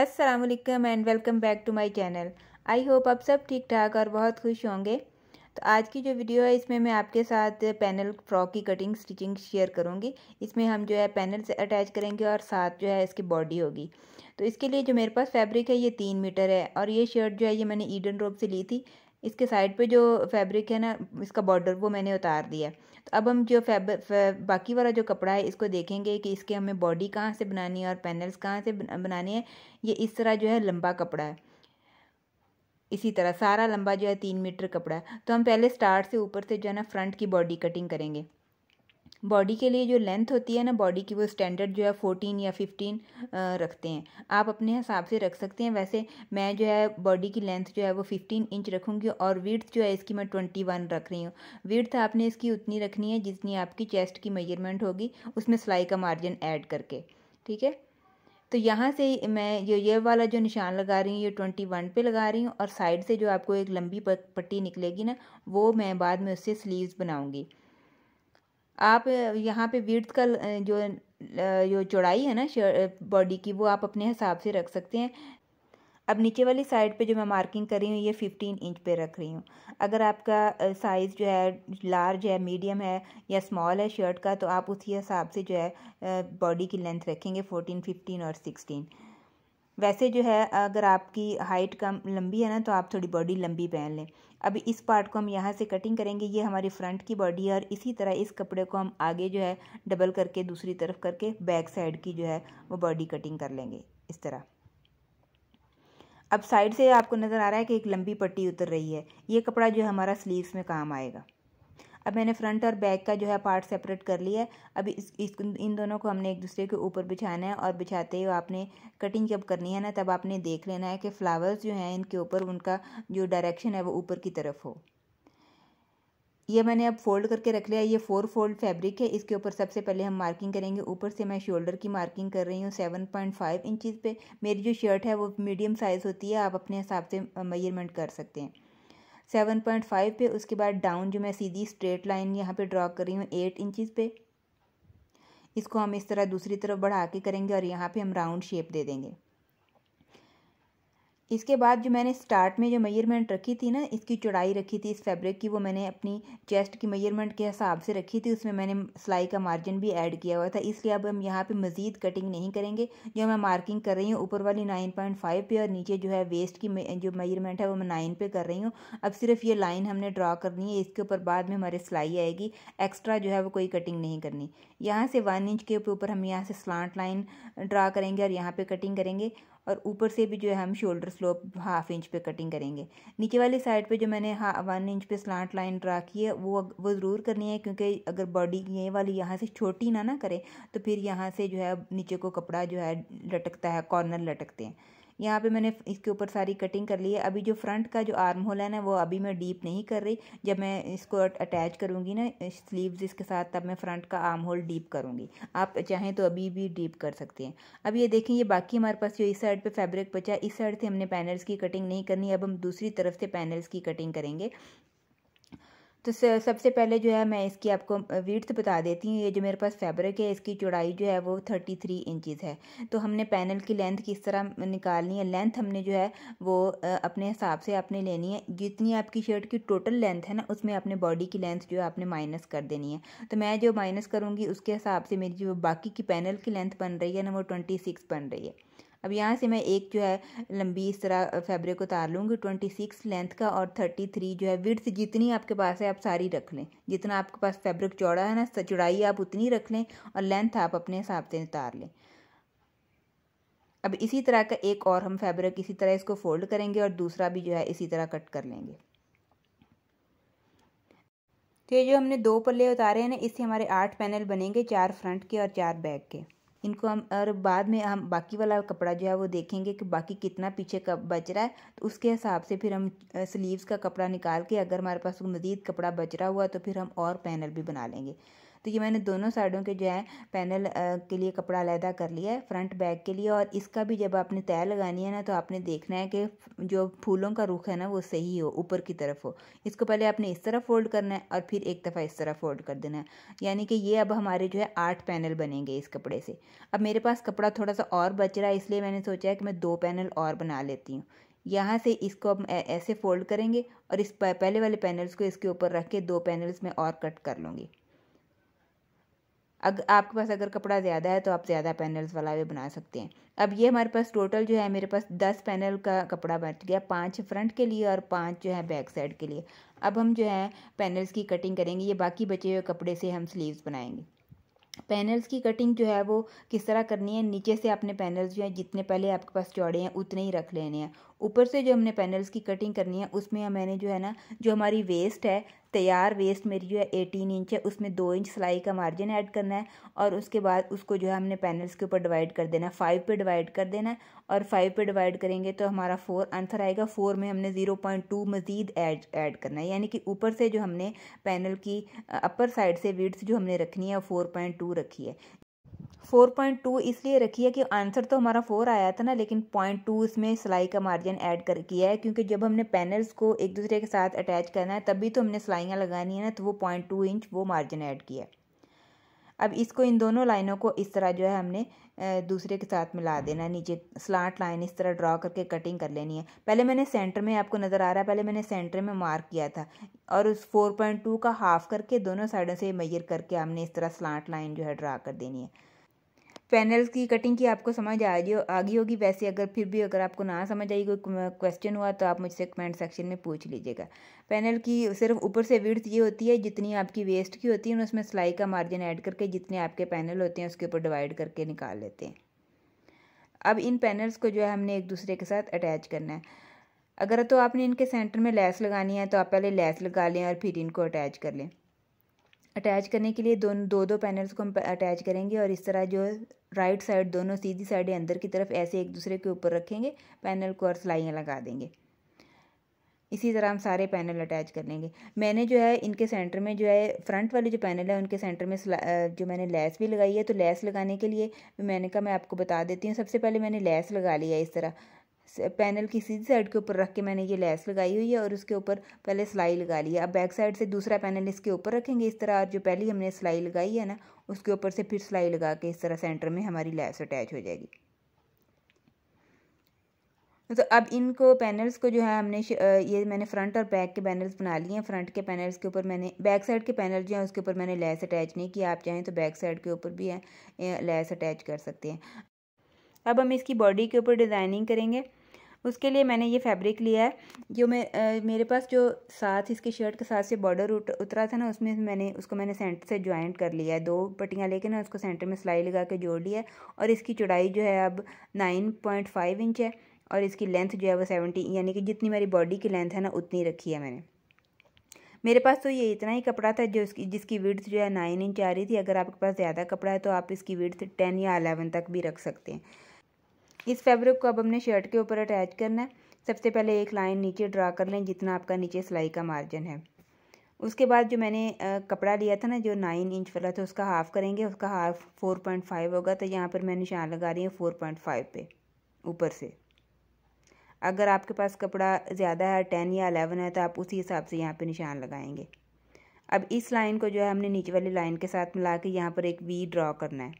Aslam and welcome back to my channel I hope आप सब ठीक ठाक और बहुत खुश होंगे तो आज की जो वीडियो है इसमें मैं आपके साथ पैनल फ्रॉक की कटिंग स्टिचिंग शेयर करूंगी इसमें हम जो है पैनल से अटैच करेंगे और साथ जो है इसकी बॉडी होगी तो इसके लिए जो मेरे पास फैब्रिक है ये तीन मीटर है और ये शर्ट जो है ये मैंने ईडन रोप से ली थी इसके साइड पे जो फैब्रिक है ना इसका बॉर्डर वो मैंने उतार दिया तो अब हम जो फैब बाकी वाला जो कपड़ा है इसको देखेंगे कि इसके हमें बॉडी कहाँ से बनानी है और पैनल्स कहाँ से बनाने हैं ये इस तरह जो है लंबा कपड़ा है इसी तरह सारा लंबा जो है तीन मीटर कपड़ा है तो हम पहले स्टार्ट से ऊपर से जो है ना फ्रंट की बॉडी कटिंग करेंगे बॉडी के लिए जो लेंथ होती है ना बॉडी की वो स्टैंडर्ड जो है फोर्टीन या फिफ्टीन रखते हैं आप अपने हिसाब से रख सकते हैं वैसे मैं जो है बॉडी की लेंथ जो है वो फिफ्टीन इंच रखूँगी और विर्थ जो है इसकी मैं ट्वेंटी वन रख रही हूँ विर्थ आपने इसकी उतनी रखनी है जितनी आपकी चेस्ट की मेजरमेंट होगी उसमें सिलाई का मार्जिन ऐड करके ठीक है तो यहाँ से मैं ये ये वाला जो निशान लगा रही हूँ ये ट्वेंटी वन पे लगा रही हूँ और साइड से जो आपको एक लंबी पट्टी निकलेगी ना वो मैं बाद में उससे स्लीव्स बनाऊँगी आप यहाँ पे वीर्थ का जो जो चौड़ाई है ना बॉडी की वो आप अपने हिसाब से रख सकते हैं अब नीचे वाली साइड पे जो मैं मार्किंग कर रही हूँ ये फिफ्टीन इंच पे रख रही हूँ अगर आपका साइज़ जो है लार्ज है मीडियम है या स्मॉल है शर्ट का तो आप उसी हिसाब से जो है बॉडी की लेंथ रखेंगे फोर्टीन फिफ्टीन और सिक्सटीन वैसे जो है अगर आपकी हाइट कम लंबी है ना तो आप थोड़ी बॉडी लंबी पहन लें अब इस पार्ट को हम यहाँ से कटिंग करेंगे ये हमारी फ्रंट की बॉडी है और इसी तरह इस कपड़े को हम आगे जो है डबल करके दूसरी तरफ करके बैक साइड की जो है वो बॉडी कटिंग कर लेंगे इस तरह अब साइड से आपको नज़र आ रहा है कि एक लंबी पट्टी उतर रही है ये कपड़ा जो हमारा स्लीव्स में काम आएगा अब मैंने फ्रंट और बैक का जो है पार्ट सेपरेट कर लिया है अब इस, इस इन दोनों को हमने एक दूसरे के ऊपर बिछाना है और बिछाते ही आपने कटिंग जब करनी है ना तब आपने देख लेना है कि फ्लावर्स जो हैं इनके ऊपर उनका जो डायरेक्शन है वो ऊपर की तरफ हो ये मैंने अब फोल्ड करके रख लिया ये फोर फोल्ड फैब्रिक है इसके ऊपर सबसे पहले हम मार्किंग करेंगे ऊपर से मैं शोल्डर की मार्किंग कर रही हूँ सेवन पॉइंट फाइव इंचज़ पर मेरी जो शर्ट है वो मीडियम साइज़ होती है आप अपने हिसाब से मेजरमेंट कर सकते हैं सेवन पॉइंट फाइव पे उसके बाद डाउन जो मैं सीधी स्ट्रेट लाइन यहाँ पे ड्रॉ कर रही हूँ एट इंचज़ पे इसको हम इस तरह दूसरी तरफ बढ़ा के करेंगे और यहाँ पे हम राउंड शेप दे देंगे इसके बाद जो मैंने स्टार्ट में जो मेजरमेंट रखी थी ना इसकी चौड़ाई रखी थी इस फैब्रिक की वो मैंने अपनी चेस्ट की मेजरमेंट के हिसाब से रखी थी उसमें मैंने सिलाई का मार्जिन भी ऐड किया हुआ था इसलिए अब हम यहाँ पे मज़ीद कटिंग नहीं करेंगे जो मैं मार्किंग कर रही हूँ ऊपर वाली नाइन पॉइंट फाइव पर और नीचे जो है वेस्ट की जो मेजरमेंट है वो मैं नाइन पर कर रही हूँ अब सिर्फ ये लाइन हमने ड्रा करनी है इसके ऊपर बाद में हमारे सिलाई आएगी एक्स्ट्रा जो है वो कोई कटिंग नहीं करनी यहाँ से वन इंच के ऊपर हम यहाँ से स्लांट लाइन ड्रा करेंगे और यहाँ पर कटिंग करेंगे और ऊपर से भी जो है हम शोल्डर स्लोप हाफ इंच पे कटिंग करेंगे नीचे वाली साइड पे जो मैंने हा वन इंच पे स्लांट लाइन ड्रा की है वो वो ज़रूर करनी है क्योंकि अगर बॉडी ये वाली यहाँ से छोटी ना ना करें तो फिर यहाँ से जो है नीचे को कपड़ा जो है लटकता है कॉर्नर लटकते हैं यहाँ पे मैंने इसके ऊपर सारी कटिंग कर ली है अभी जो फ्रंट का जो आर्म होल है ना वो अभी मैं डीप नहीं कर रही जब मैं इसको अटैच करूँगी ना स्लीव्स इसके साथ तब मैं फ्रंट का आर्म होल डीप करूँगी आप चाहें तो अभी भी डीप कर सकते हैं अब ये देखें ये बाकी हमारे पास जो इस साइड पर फैब्रिक बचा इस साइड से हमने पैनल्स की कटिंग नहीं करनी अब हम दूसरी तरफ से पैनल्स की कटिंग करेंगे तो सबसे पहले जो है मैं इसकी आपको वीड्थ बता देती हूँ ये जो मेरे पास फैब्रिक है इसकी चौड़ाई जो है वो थर्टी थ्री इंचज़ है तो हमने पैनल की लेंथ किस तरह निकालनी है लेंथ हमने जो है वो अपने हिसाब से आपने लेनी है जितनी आपकी शर्ट की टोटल लेंथ है ना उसमें अपने बॉडी की लेंथ जो है आपने माइनस कर देनी है तो मैं जो माइनस करूँगी उसके हिसाब से मेरी जो बाकी की पैनल की लेंथ बन रही है ना वो ट्वेंटी सिक्स बन रही है अब यहाँ से मैं एक जो है लंबी इस तरह फैब्रिक उतार लूँगी ट्वेंटी सिक्स लेंथ का और थर्टी थ्री जो है विड्थ जितनी आपके पास है आप सारी रख लें जितना आपके पास फैब्रिक चौड़ा है ना चौड़ाई आप उतनी रख लें और लेंथ आप अपने हिसाब से उतार लें अब इसी तरह का एक और हम फैब्रिक इसी तरह इसको फोल्ड करेंगे और दूसरा भी जो है इसी तरह कट कर लेंगे तो ये जो हमने दो पल्ले उतारे हैं ना इससे हमारे आठ पैनल बनेंगे चार फ्रंट के और चार बैक के इनको हम और बाद में हम बाकी वाला कपड़ा जो है वो देखेंगे कि बाकी कितना पीछे कब बच रहा है तो उसके हिसाब से फिर हम स्लीव्स का कपड़ा निकाल के अगर हमारे पास मज़ीद कपड़ा बच रहा हुआ तो फिर हम और पैनल भी बना लेंगे तो ये मैंने दोनों साइडों के जो है पैनल के लिए कपड़ा अलहदा कर लिया है फ्रंट बैक के लिए और इसका भी जब आपने तय लगानी है ना तो आपने देखना है कि जो फूलों का रुख है ना वो सही हो ऊपर की तरफ हो इसको पहले आपने इस तरह फोल्ड करना है और फिर एक दफ़ा इस तरह फोल्ड कर देना है यानी कि ये अब हमारे जो है आठ पैनल बनेंगे इस कपड़े से अब मेरे पास कपड़ा थोड़ा सा और बच रहा है इसलिए मैंने सोचा है कि मैं दो पैनल और बना लेती हूँ यहाँ से इसको अब ऐसे फोल्ड करेंगे और इस पहले वाले पैनल्स को इसके ऊपर रख के दो पैनल्स में और कट कर लूँगी अगर आपके पास अगर कपड़ा ज़्यादा है तो आप ज़्यादा पैनल्स वाला भी बना सकते हैं अब ये हमारे पास टोटल जो है मेरे पास दस पैनल का कपड़ा बच गया पाँच फ्रंट के लिए और पाँच जो है बैक साइड के लिए अब हम जो है पैनल्स की कटिंग करेंगे ये बाकी बचे हुए कपड़े से हम स्लीव्स बनाएंगे पैनल्स की कटिंग जो है वो किस तरह करनी है नीचे से आपने पैनल्स जो है जितने पहले आपके पास चौड़े हैं उतने ही रख लेने हैं ऊपर से जो हमने पैनल्स की कटिंग करनी है उसमें मैंने जो है ना जो हमारी वेस्ट है तैयार वेस्ट मेरी जो है एटीन इंच है उसमें दो इंच सिलाई का मार्जिन ऐड करना है और उसके बाद उसको जो है हमने पैनल्स के ऊपर डिवाइड कर देना है फाइव पे डिवाइड कर देना है और फाइव पे डिवाइड करेंगे तो हमारा फोर आंसर आएगा फोर में हमने ज़ीरो पॉइंट टू मज़ीद ऐड ऐड करना है यानी कि ऊपर से जो हमने पैनल की अपर साइड से वीड्स जो हमने रखनी है फोर पॉइंट टू रखी है फोर पॉइंट टू इसलिए है कि आंसर तो हमारा फोर आया था ना लेकिन पॉइंट टू इसमें सिलाई का मार्जिन ऐड कर किया है क्योंकि जब हमने पैनल्स को एक दूसरे के साथ अटैच करना है तभी तो हमने सिलाइयाँ लगानी है ना तो वो पॉइंट टू इंच वो मार्जिन ऐड किया है अब इसको इन दोनों लाइनों को इस तरह जो है हमने दूसरे के साथ मिला देना नीचे स्लांट लाइन इस तरह ड्रॉ करके कटिंग कर लेनी है पहले मैंने सेंटर में आपको नज़र आ रहा है पहले मैंने सेंटर में मार्क किया था और उस फोर पॉइंट टू का हाफ करके दोनों साइडों से मेजर करके हमने इस तरह स्लांट लाइन जो है ड्रा कर देनी है पैनल्स की कटिंग की आपको समझ आ गई आ गई होगी वैसे अगर फिर भी अगर आपको ना समझ आई कोई क्वेश्चन हुआ तो आप मुझसे कमेंट सेक्शन में पूछ लीजिएगा पैनल की सिर्फ ऊपर से विड्थ ये होती है जितनी आपकी वेस्ट की होती है उसमें सिलाई का मार्जिन ऐड करके जितने आपके पैनल होते हैं उसके ऊपर डिवाइड करके निकाल लेते हैं अब इन पैनल्स को जो है हमने एक दूसरे के साथ अटैच करना है अगर तो आपने इनके सेंटर में लैस लगानी है तो आप पहले लैस लगा लें और फिर इनको अटैच कर लें अटैच करने के लिए दोनों दो दो पैनल्स को हम अटैच करेंगे और इस तरह जो राइट साइड दोनों सीधी साइड अंदर की तरफ ऐसे एक दूसरे के ऊपर रखेंगे पैनल को और सिलाइयाँ लगा देंगे इसी तरह हम सारे पैनल अटैच कर लेंगे मैंने जो है इनके सेंटर में जो है फ्रंट वाले जो पैनल है उनके सेंटर में जो मैंने लेस भी लगाई है तो लेस लगाने के लिए मैंने कहा मैं आपको बता देती हूँ सबसे पहले मैंने लेस लगा लिया इस तरह पैनल की सीधी साइड के ऊपर रख के मैंने ये लेस लगाई हुई है और उसके ऊपर पहले सिलाई लगा ली है अब बैक साइड से दूसरा पैनल इसके ऊपर रखेंगे इस तरह और जो पहली हमने सिलाई लगाई है ना उसके ऊपर से फिर सिलाई लगा के इस तरह सेंटर में हमारी लेस अटैच हो जाएगी तो अब इनको पैनल्स को जो है हमने ये मैंने फ्रंट और बैक के पैनल्स बना लिए हैं फ्रंट के पैनल्स के ऊपर मैंने बैक साइड के पैनल जो है उसके ऊपर मैंने लेस अटैच नहीं किया आप चाहें तो बैक साइड के ऊपर भी है लेस अटैच कर सकते हैं अब हम इसकी बॉडी के ऊपर डिज़ाइनिंग करेंगे उसके लिए मैंने ये फैब्रिक लिया है जो मैं मेरे पास जो साथ इसके शर्ट के साथ से बॉर्डर उत, उतरा था ना उसमें मैंने उसको मैंने सेंटर से ज्वाइंट कर लिया है दो पट्टियाँ लेके ना उसको सेंटर में सिलाई लगा के जोड़ लिया है और इसकी चौड़ाई जो है अब नाइन पॉइंट फाइव इंच है और इसकी लेंथ जो है वो सेवेंटी यानी कि जितनी मेरी बॉडी की लेंथ है ना उतनी रखी है मैंने मेरे पास तो ये इतना ही कपड़ा था जो इसकी जिसकी विड्थ जो है नाइन इंच आ रही थी अगर आपके पास ज़्यादा कपड़ा है तो आप इसकी विड्थ टेन या अलेवन तक भी रख सकते हैं इस फैब्रिक को अब हमने शर्ट के ऊपर अटैच करना है सबसे पहले एक लाइन नीचे ड्रा कर लें जितना आपका नीचे सिलाई का मार्जिन है उसके बाद जो मैंने कपड़ा लिया था ना जो नाइन इंच वाला था उसका हाफ़ करेंगे उसका हाफ फोर पॉइंट फाइव होगा तो यहाँ पर मैं निशान लगा रही हूँ फोर पॉइंट फाइव पे ऊपर से अगर आपके पास कपड़ा ज़्यादा है टेन या अलेवन है तो आप उसी हिसाब से यहाँ पर निशान लगाएंगे अब इस लाइन को जो है हमने नीचे वाली लाइन के साथ मिला के यहाँ पर एक वी ड्रॉ करना है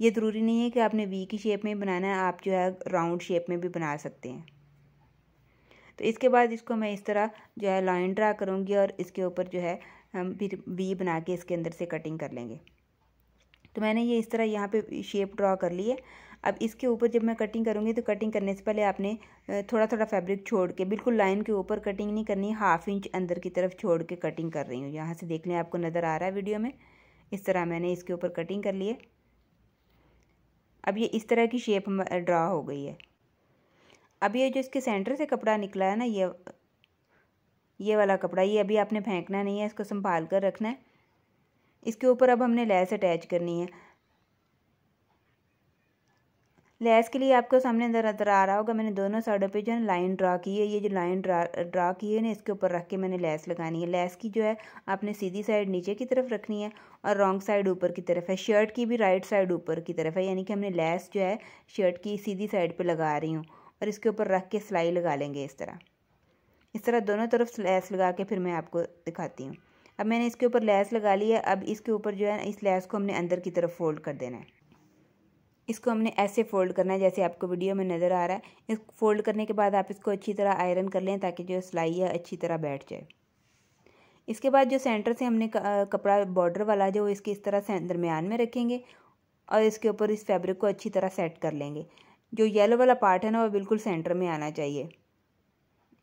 ये ज़रूरी नहीं है कि आपने वी की शेप में बनाना है आप जो है राउंड शेप में भी बना सकते हैं तो इसके बाद इसको मैं इस तरह जो है लाइन ड्रा करूँगी और इसके ऊपर जो है हम फिर वी बना के इसके अंदर से कटिंग कर लेंगे तो मैंने ये इस तरह यहाँ पे शेप ड्रा कर ली है अब इसके ऊपर जब मैं कटिंग करूँगी तो कटिंग करने से पहले आपने थोड़ा थोड़ा फैब्रिक छोड़ के बिल्कुल लाइन के ऊपर कटिंग नहीं करनी हाफ इंच अंदर की तरफ छोड़ के कटिंग कर रही हूँ यहाँ से देख लें आपको नज़र आ रहा है वीडियो में इस तरह मैंने इसके ऊपर कटिंग कर ली है अब ये इस तरह की शेप ड्रा हो गई है अब ये जो इसके सेंटर से कपड़ा निकला है ना ये ये वाला कपड़ा ये अभी आपने फेंकना नहीं है इसको संभाल कर रखना है इसके ऊपर अब हमने लेस अटैच करनी है लेस के लिए आपको सामने अंदर नजर आ रहा होगा मैंने दोनों साइडों पे जो है लाइन ड्रा की है ये जो लाइन ड्रा ड्रा की है ना इसके ऊपर रख के मैंने लेस लगानी है लेस की जो है आपने सीधी साइड नीचे की तरफ रखनी है और रॉन्ग साइड ऊपर की तरफ है शर्ट की भी राइट साइड ऊपर की तरफ है यानी कि हमने लेस जो है शर्ट की सीधी साइड पर लगा रही हूँ और इसके ऊपर रख के सिलाई लगा लेंगे इस तरह इस तरह दोनों तरफ लेस लगा के फिर मैं आपको दिखाती हूँ अब मैंने इसके ऊपर लेस लगा ली है अब इसके ऊपर जो है इस लेस को हमने अंदर की तरफ फोल्ड कर देना है इसको हमने ऐसे फोल्ड करना है जैसे आपको वीडियो में नज़र आ रहा है इस फोल्ड करने के बाद आप इसको अच्छी तरह आयरन कर लें ताकि जो सिलाई है अच्छी तरह बैठ जाए इसके बाद जो सेंटर से हमने कपड़ा बॉर्डर वाला जो इसके इस तरह दरमियान में रखेंगे और इसके ऊपर इस फैब्रिक को अच्छी तरह सेट कर लेंगे जो येलो वाला पार्ट है ना वो बिल्कुल सेंटर में आना चाहिए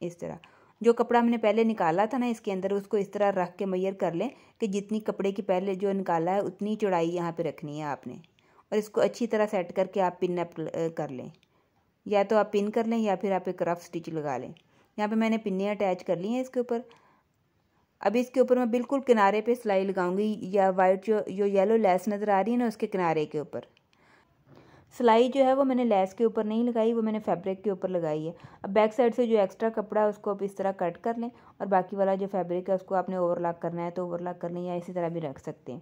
इस तरह जो कपड़ा हमने पहले निकाला था ना इसके अंदर उसको इस तरह रख के मैयर कर लें कि जितनी कपड़े की पहले जो निकाला है उतनी चौड़ाई यहाँ पे रखनी है आपने और इसको अच्छी तरह सेट करके आप पिन अप कर लें या तो आप पिन कर लें या फिर आप एक रफ स्टिच लगा लें यहाँ पे मैंने पिन्ने अटैच कर ली हैं इसके ऊपर अब इसके ऊपर मैं बिल्कुल किनारे पे सिलाई लगाऊंगी या वाइट जो जो येलो लेस नज़र आ रही है ना उसके किनारे के ऊपर सिलाई जो है वो मैंने लेस के ऊपर नहीं लगाई वो मैंने फैब्रिक के ऊपर लगाई है अब बैक साइड से जो एक्स्ट्रा कपड़ा है उसको आप इस तरह कट कर लें और बाकी वाला जो फैब्रिक है उसको आपने ओवरलॉक करना है तो ओवरलॉक कर लें या इसी तरह भी रख सकते हैं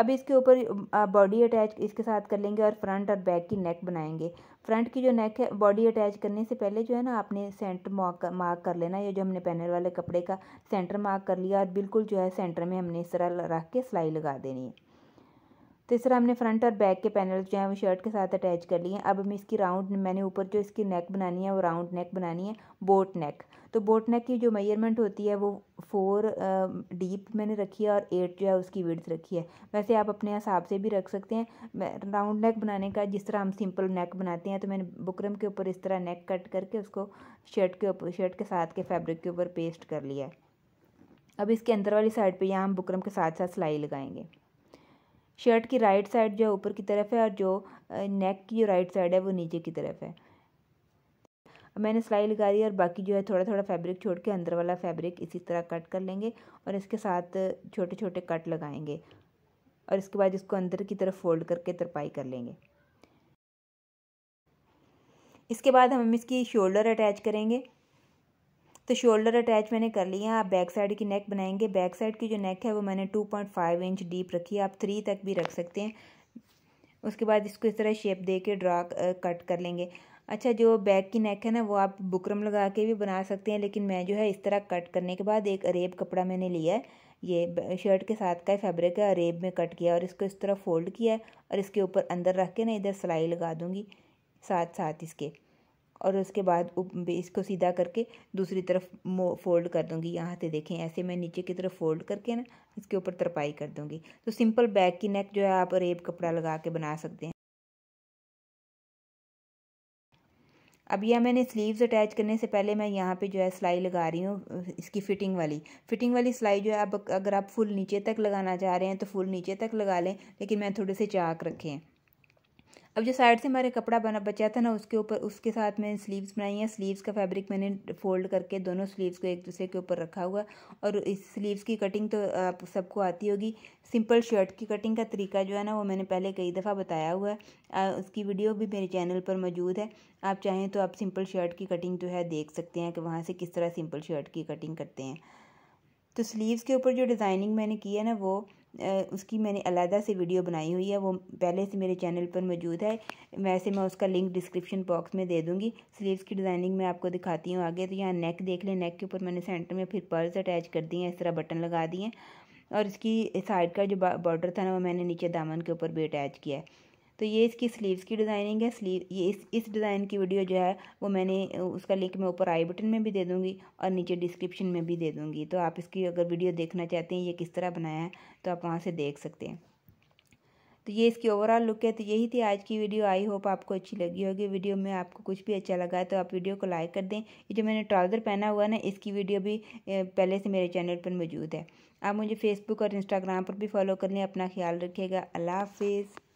अब इसके ऊपर बॉडी अटैच इसके साथ कर लेंगे और फ्रंट और बैक की नेक बनाएंगे फ्रंट की जो नेक है बॉडी अटैच करने से पहले जो है ना आपने सेंटर मार्क कर लेना ये जो हमने पैनल वाले कपड़े का सेंटर मार्क कर लिया और बिल्कुल जो है सेंटर में हमने इस तरह रख के सिलाई लगा देनी है तीसरा तो हमने फ्रंट और बैक के पैनल जो है वो शर्ट के साथ अटैच कर लिए हैं अब हमें इसकी राउंड मैंने ऊपर जो इसकी नेक बनानी है वो राउंड नेक बनानी है बोट नेक तो बोट नेक की जो मेजरमेंट होती है वो फोर डीप मैंने रखी है और एट जो है उसकी विड्थ रखी है वैसे आप अपने हिसाब से भी रख सकते हैं राउंड नेक बनाने का जिस तरह हम सिंपल नेक बनाते हैं तो मैंने बुकरम के ऊपर इस तरह नेक कट करके उसको शर्ट के ऊपर शर्ट के साथ के फैब्रिक के ऊपर पेस्ट कर लिया है अब इसके अंदर वाली साइड पे यहाँ हम बुकरम के साथ साथ सिलाई लगाएंगे शर्ट की राइट साइड जो है ऊपर की तरफ है और जो नेक की जो राइट साइड है वो नीचे की तरफ है मैंने सिलाई लगा ली और बाकी जो है थोड़ा थोड़ा फैब्रिक छोड़ के अंदर वाला फैब्रिक इसी तरह कट कर लेंगे और इसके साथ छोटे छोटे कट लगाएंगे और इसके बाद इसको अंदर की तरफ फोल्ड करके तरपाई कर लेंगे इसके बाद हम इसकी शोल्डर अटैच करेंगे तो शोल्डर अटैच मैंने कर लिया आप बैक साइड की नेक बनाएंगे बैक साइड की जो नेक है वो मैंने two point five inch deep रखी है आप थ्री तक भी रख सकते हैं उसके बाद इसको इस तरह शेप दे के ड्रा कट कर लेंगे अच्छा जो बैक की नेक है ना वो आप बुकरम लगा के भी बना सकते हैं लेकिन मैं जो है इस तरह कट करने के बाद एक अरेब कपड़ा मैंने लिया है ये शर्ट के साथ का फैब्रिक है अरेब में कट किया और इसको इस तरह फोल्ड किया है और इसके ऊपर अंदर रख के ना इधर सिलाई लगा दूँगी साथ साथ इसके और उसके बाद इसको सीधा करके दूसरी तरफ फोल्ड कर दूँगी यहाँ से देखें ऐसे मैं नीचे की तरफ फोल्ड करके ना इसके ऊपर तरपाई कर दूँगी तो सिंपल बैक की नेक जो है आप रेब कपड़ा लगा के बना सकते हैं अब यह मैंने स्लीव्स अटैच करने से पहले मैं यहाँ पे जो है सिलाई लगा रही हूँ इसकी फिटिंग वाली फिटिंग वाली सिलाई जो है अब अगर आप फुल नीचे तक लगाना चाह रहे हैं तो फुल नीचे तक लगा लें लेकिन मैं थोड़े से चाक रखें अब जो साइड से हमारे कपड़ा बना बचा था ना उसके ऊपर उसके साथ मैंने स्लीव्स बनाई हैं स्लीव्स का फैब्रिक मैंने फोल्ड करके दोनों स्लीव्स को एक दूसरे के ऊपर रखा हुआ और इस स्लीव्स की कटिंग तो आप सबको आती होगी सिंपल शर्ट की कटिंग का तरीका जो है ना वो मैंने पहले कई दफ़ा बताया हुआ है उसकी वीडियो भी मेरे चैनल पर मौजूद है आप चाहें तो आप सिंपल शर्ट की कटिंग जो है देख सकते हैं कि वहाँ से किस तरह सिंपल शर्ट की कटिंग करते हैं तो स्लीव्स के ऊपर जो डिज़ाइनिंग मैंने की है ना वो उसकी मैंने अलहदा से वीडियो बनाई हुई है वो पहले से मेरे चैनल पर मौजूद है वैसे मैं उसका लिंक डिस्क्रिप्शन बॉक्स में दे दूँगी स्लीव्स की डिज़ाइनिंग मैं आपको दिखाती हूँ आगे तो यहाँ नेक देख लें नेक के ऊपर मैंने सेंटर में फिर पर्स अटैच कर दिए हैं इस तरह बटन लगा दिए और इसकी साइड का जो बॉर्डर था ना वो मैंने नीचे दामन के ऊपर भी अटैच किया है तो ये इसकी स्लीव्स की डिज़ाइनिंग है स्लीव ये इस इस डिज़ाइन की वीडियो जो है वो मैंने उसका लिंक मैं ऊपर आई बटन में भी दे दूँगी और नीचे डिस्क्रिप्शन में भी दे दूँगी तो आप इसकी अगर वीडियो देखना चाहते हैं ये किस तरह बनाया है तो आप वहाँ से देख सकते हैं तो ये इसकी ओवरऑल लुक है तो यही थी आज की वीडियो आई होप आपको अच्छी लगी होगी वीडियो में आपको कुछ भी अच्छा लगा है तो आप वीडियो को लाइक कर दें ये जो मैंने ट्राउज़र पहना हुआ है ना इसकी वीडियो भी पहले से मेरे चैनल पर मौजूद है आप मुझे फेसबुक और इंस्टाग्राम पर भी फॉलो कर लें अपना ख्याल रखिएगा अल्लाह हाफिज़